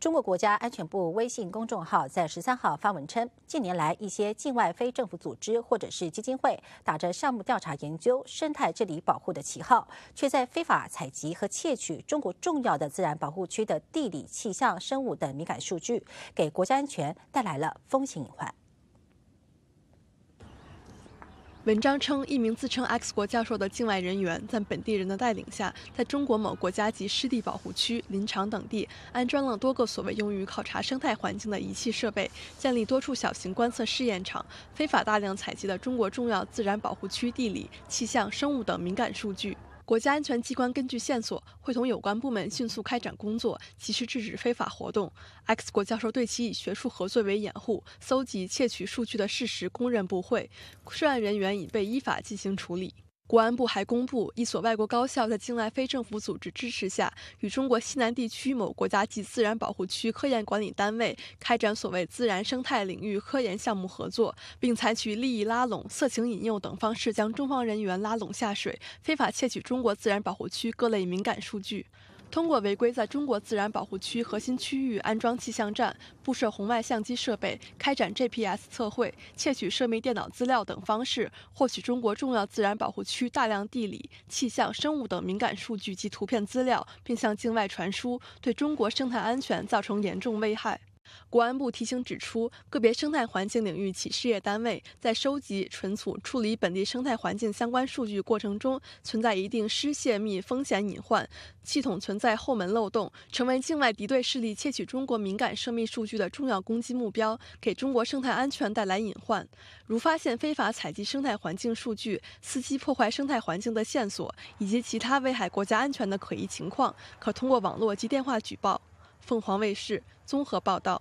中国国家安全部微信公众号在十三号发文称，近年来一些境外非政府组织或者是基金会，打着项目调查、研究生态、治理保护的旗号，却在非法采集和窃取中国重要的自然保护区的地理、气象、生物等敏感数据，给国家安全带来了风险隐患。文章称，一名自称 X 国教授的境外人员，在本地人的带领下，在中国某国家级湿地保护区、林场等地安装了多个所谓用于考察生态环境的仪器设备，建立多处小型观测试验场，非法大量采集了中国重要自然保护区地理、气象、生物等敏感数据。国家安全机关根据线索，会同有关部门迅速开展工作，及时制止非法活动。X 国教授对其以学术合作为掩护搜集窃取数据的事实供认不讳，涉案人员已被依法进行处理。国安部还公布，一所外国高校在境外非政府组织支持下，与中国西南地区某国家级自然保护区科研管理单位开展所谓自然生态领域科研项目合作，并采取利益拉拢、色情引诱等方式，将中方人员拉拢下水，非法窃取中国自然保护区各类敏感数据。通过违规在中国自然保护区核心区域安装气象站、布设红外相机设备、开展 GPS 测绘、窃取涉密电脑资料等方式，获取中国重要自然保护区大量地理、气象、生物等敏感数据及图片资料，并向境外传输，对中国生态安全造成严重危害。国安部提醒指出，个别生态环境领域企事业单位在收集、存储、处理本地生态环境相关数据过程中，存在一定失泄密风险隐患，系统存在后门漏洞，成为境外敌对势力窃取中国敏感涉密数据的重要攻击目标，给中国生态安全带来隐患。如发现非法采集生态环境数据、伺机破坏生态环境的线索，以及其他危害国家安全的可疑情况，可通过网络及电话举报。凤凰卫视综合报道。